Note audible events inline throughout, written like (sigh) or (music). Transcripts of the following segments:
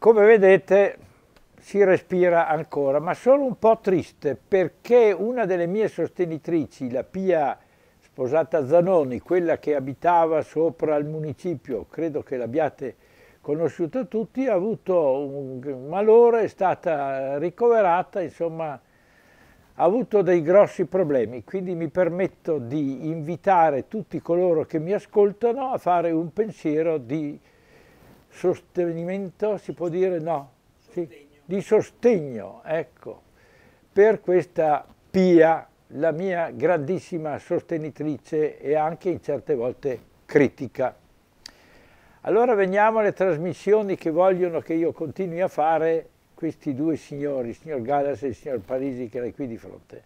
Come vedete si respira ancora, ma sono un po' triste perché una delle mie sostenitrici, la Pia sposata Zanoni, quella che abitava sopra il municipio, credo che l'abbiate conosciuta tutti, ha avuto un malore, è stata ricoverata, insomma ha avuto dei grossi problemi, quindi mi permetto di invitare tutti coloro che mi ascoltano a fare un pensiero di sostenimento, si può dire no, Sì, di sostegno, ecco, per questa Pia, la mia grandissima sostenitrice e anche in certe volte critica. Allora veniamo alle trasmissioni che vogliono che io continui a fare questi due signori, il signor Gallas e il signor Parisi che è qui di fronte.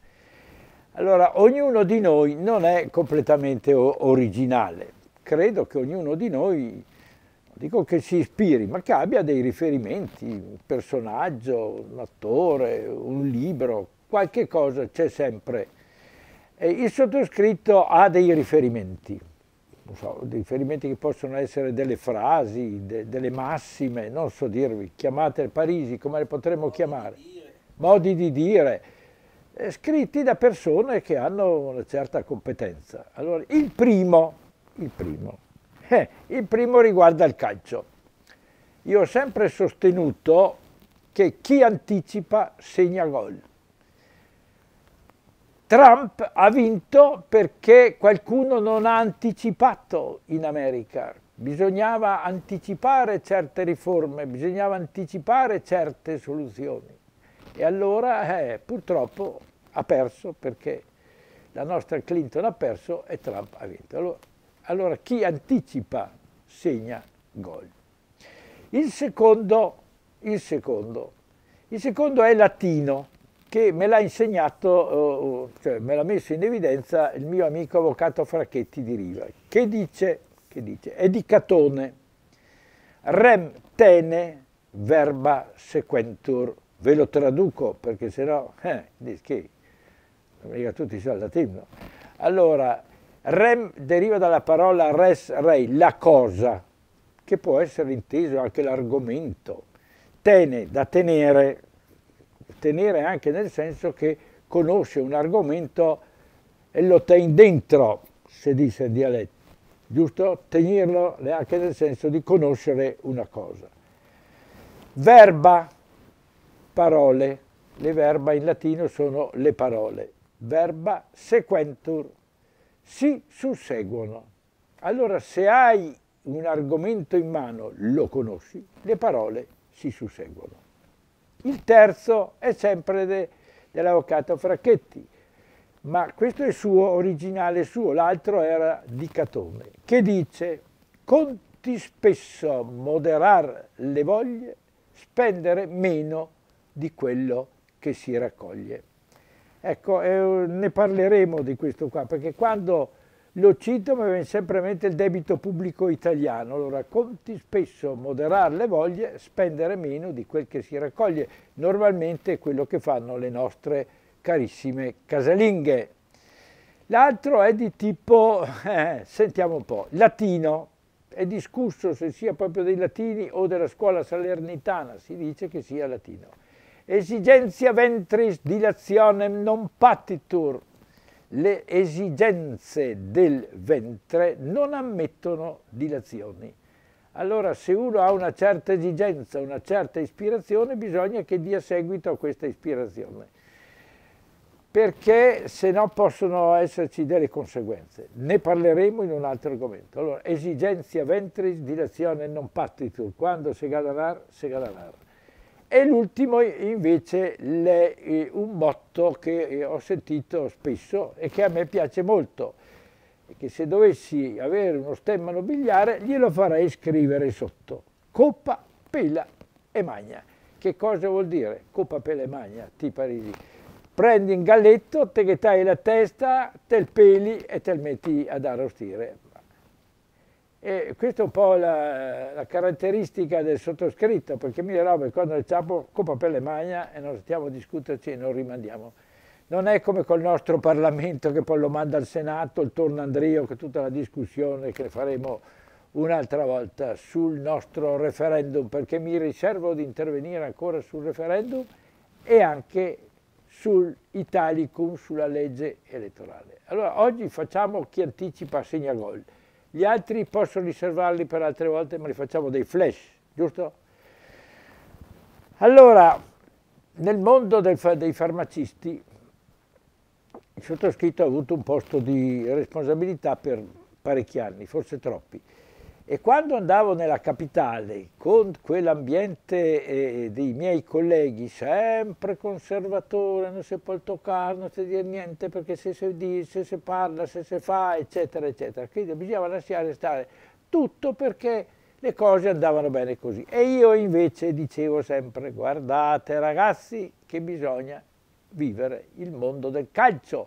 Allora, ognuno di noi non è completamente originale. Credo che ognuno di noi dico che si ispiri, ma che abbia dei riferimenti, un personaggio, un attore, un libro, qualche cosa c'è sempre. E il sottoscritto ha dei riferimenti, so, riferimenti che possono essere delle frasi, de, delle massime, non so dirvi, chiamate Parisi, come le potremmo modi chiamare, di modi di dire, eh, scritti da persone che hanno una certa competenza. Allora, il primo, il primo eh, il primo riguarda il calcio. Io ho sempre sostenuto che chi anticipa segna gol. Trump ha vinto perché qualcuno non ha anticipato in America. Bisognava anticipare certe riforme, bisognava anticipare certe soluzioni. E allora eh, purtroppo ha perso perché la nostra Clinton ha perso e Trump ha vinto. Allora, allora chi anticipa segna gol. Il secondo, il secondo, il secondo è latino che me l'ha insegnato, eh, cioè me l'ha messo in evidenza il mio amico avvocato Fracchetti di Riva, che dice, che dice è di Catone, rem tene verba sequentur, ve lo traduco perché sennò, eh, che, tutti sanno il latino. Allora, Rem deriva dalla parola res rei, la cosa, che può essere inteso anche l'argomento. Tene, da tenere, tenere anche nel senso che conosce un argomento e lo ten dentro, se dice il dialetto, giusto? Tenirlo è anche nel senso di conoscere una cosa. Verba, parole, le verba in latino sono le parole. Verba sequentur, si susseguono. Allora se hai un argomento in mano, lo conosci, le parole si susseguono. Il terzo è sempre de, dell'avvocato Fracchetti, ma questo è suo, originale suo, l'altro era di Catone, che dice «Conti spesso moderar le voglie, spendere meno di quello che si raccoglie». Ecco, eh, ne parleremo di questo qua, perché quando lo cito mi viene sempre in mente il debito pubblico italiano, lo racconti spesso, moderare le voglie, spendere meno di quel che si raccoglie, normalmente è quello che fanno le nostre carissime casalinghe. L'altro è di tipo, (laughs) eh, sentiamo un po', latino. È discusso se sia proprio dei latini o della scuola salernitana, si dice che sia latino esigenzia ventris dilationem non patitur. Le esigenze del ventre non ammettono dilazioni. Allora se uno ha una certa esigenza, una certa ispirazione, bisogna che dia seguito a questa ispirazione, perché se no possono esserci delle conseguenze. Ne parleremo in un altro argomento. Allora, esigenza ventris, dilazione non patitur, quando se galarar, se galarar. E l'ultimo invece è un motto che eh, ho sentito spesso e che a me piace molto, che se dovessi avere uno stemma nobiliare glielo farei scrivere sotto. Coppa, pela e magna. Che cosa vuol dire? Coppa, pela e magna, ti parisi. Prendi un galletto, te che la testa, te il peli e te il metti ad arrostire. E questa è un po' la, la, caratteristica del sottoscritto, perché mille robe quando il ciapo copa per le magna e non stiamo a discuterci e non rimandiamo. Non è come col nostro Parlamento che poi lo manda al Senato, il torno Andrio, che tutta la discussione che faremo un'altra volta sul nostro referendum, perché mi riservo di intervenire ancora sul referendum e anche sul Italicum, sulla legge elettorale. Allora oggi facciamo chi anticipa segna gol. Gli altri posso riservarli per altre volte, ma li facciamo dei flash, giusto? Allora, nel mondo del, dei farmacisti, il sottoscritto ha avuto un posto di responsabilità per parecchi anni, forse troppi. E quando andavo nella capitale con quell'ambiente eh, dei miei colleghi, sempre conservatore, non si può toccare, non si dire niente perché se si dice, se si parla, se si fa, eccetera, eccetera. Quindi bisognava lasciare stare tutto perché le cose andavano bene così. E io invece dicevo sempre, guardate ragazzi che bisogna vivere il mondo del calcio.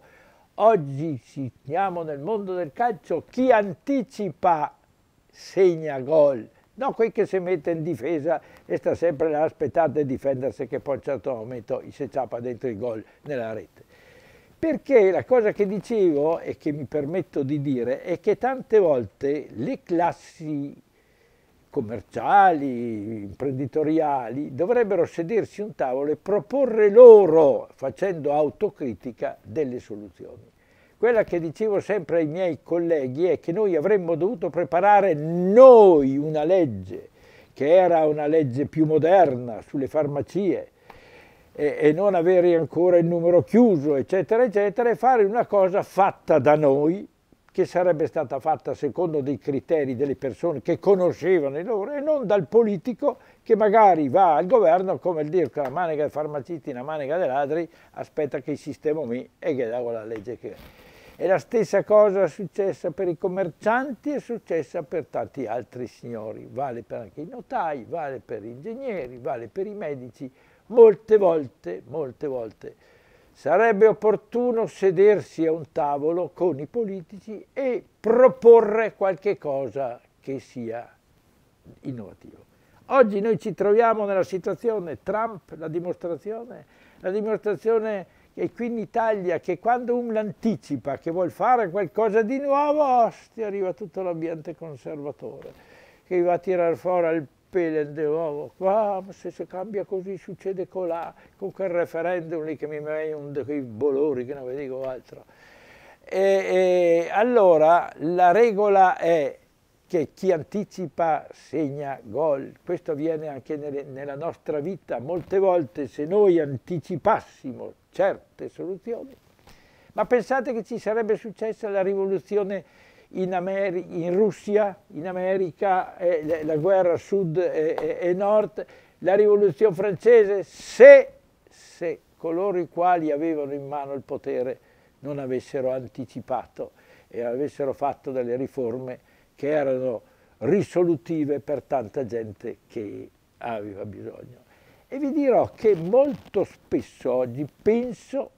Oggi siamo nel mondo del calcio, chi anticipa segna gol, non quel che si mette in difesa e sta sempre là aspettando di difendersi che poi a un certo momento si ciappa dentro il gol nella rete. Perché la cosa che dicevo e che mi permetto di dire è che tante volte le classi commerciali, imprenditoriali, dovrebbero sedersi a un tavolo e proporre loro, facendo autocritica, delle soluzioni quella che dicevo sempre ai miei colleghi è che noi avremmo dovuto preparare noi una legge, che era una legge più moderna sulle farmacie, e, e non avere ancora il numero chiuso, eccetera, eccetera, e fare una cosa fatta da noi, che sarebbe stata fatta secondo dei criteri delle persone che conoscevano i loro e non dal politico che magari va al governo come il dire la manica dei farmacisti, la manica dei ladri, aspetta che il sistema mi e che davo la legge che... E la stessa cosa è successa per i commercianti è successa per tanti altri signori. Vale per anche i notai, vale per gli ingegneri, vale per i medici. Molte volte, molte volte, sarebbe opportuno sedersi a un tavolo con i politici e proporre qualche cosa che sia innovativo. Oggi noi ci troviamo nella situazione Trump, la dimostrazione, la dimostrazione e qui in Italia che quando un l'anticipa, che vuol fare qualcosa di nuovo, ostia, arriva tutto l'ambiente conservatore, che va a tirare fuori al pelen dell'uovo, qua ah, se si cambia così succede colà, con quel referendum lì che mi vengono quei bolori che non vi dico altro. E, e, allora la regola è che chi anticipa segna gol. Questo avviene anche nelle, nella nostra vita. Molte volte se noi anticipassimo certe soluzioni, ma pensate che ci sarebbe successa la rivoluzione in, Ameri in Russia, in America, eh, la guerra sud e, e, e nord, la rivoluzione francese, se, se coloro i quali avevano in mano il potere non avessero anticipato e avessero fatto delle riforme che erano risolutive per tanta gente che aveva bisogno. E vi dirò che molto spesso oggi penso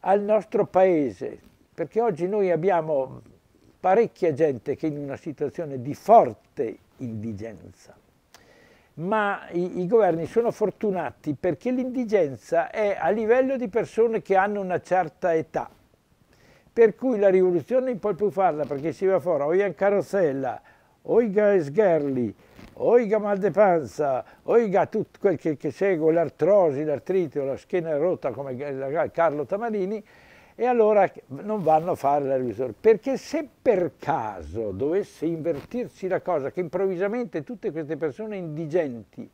al nostro paese, perché oggi noi abbiamo parecchia gente che è in una situazione di forte indigenza, ma i, i governi sono fortunati perché l'indigenza è a livello di persone che hanno una certa età, per cui la rivoluzione non può più farla perché si va fuori o in Carosella o i Guys Girly oiga mal di panza, oiga tutto quel che, che segue, l'artrosi, l'artrite o la schiena rotta come Carlo Tamarini, e allora non vanno a fare la revisione. Perché se per caso dovesse invertirsi la cosa, che improvvisamente tutte queste persone indigenti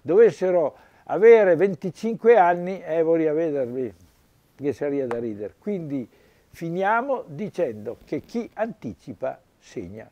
dovessero avere 25 anni, eh, vorrei vedervi che sarebbe da ridere. Quindi finiamo dicendo che chi anticipa segna